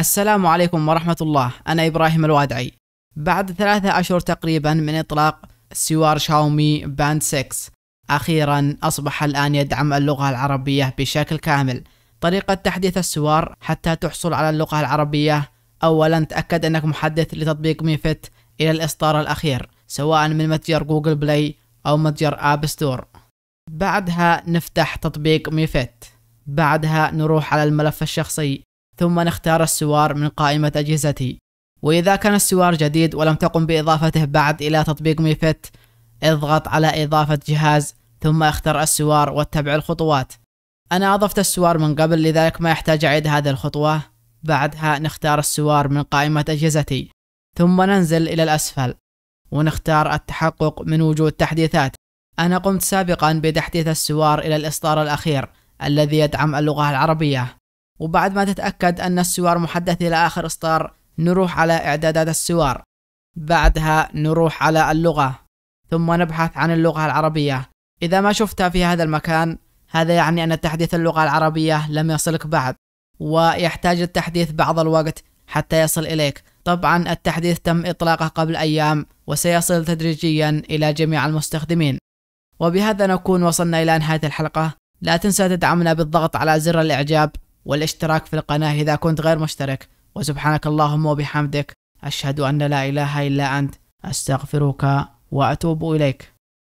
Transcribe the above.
السلام عليكم ورحمة الله أنا إبراهيم الوادعي بعد ثلاثة أشهر تقريبا من إطلاق سوار شاومي باند 6 أخيرا أصبح الآن يدعم اللغة العربية بشكل كامل طريقة تحديث السوار حتى تحصل على اللغة العربية أولا تأكد أنك محدث لتطبيق ميفت إلى الإصدار الأخير سواء من متجر جوجل بلاي أو متجر آب ستور بعدها نفتح تطبيق ميفت بعدها نروح على الملف الشخصي ثم نختار السوار من قائمة أجهزتي وإذا كان السوار جديد ولم تقم بإضافته بعد إلى تطبيق ميفت اضغط على إضافة جهاز ثم اختر السوار واتبع الخطوات أنا أضفت السوار من قبل لذلك ما يحتاج أعيد هذه الخطوة بعدها نختار السوار من قائمة أجهزتي ثم ننزل إلى الأسفل ونختار التحقق من وجود تحديثات أنا قمت سابقا بتحديث السوار إلى الإصدار الأخير الذي يدعم اللغة العربية وبعد ما تتأكد أن السوار محدث إلى آخر إصدار نروح على إعدادات السوار بعدها نروح على اللغة ثم نبحث عن اللغة العربية إذا ما شفتها في هذا المكان هذا يعني أن تحديث اللغة العربية لم يصلك بعد ويحتاج التحديث بعض الوقت حتى يصل إليك طبعا التحديث تم إطلاقه قبل أيام وسيصل تدريجيا إلى جميع المستخدمين وبهذا نكون وصلنا إلى نهاية الحلقة لا تنسى تدعمنا بالضغط على زر الإعجاب والاشتراك في القناة إذا كنت غير مشترك وسبحانك اللهم وبحمدك أشهد أن لا إله إلا أنت أستغفرك وأتوب إليك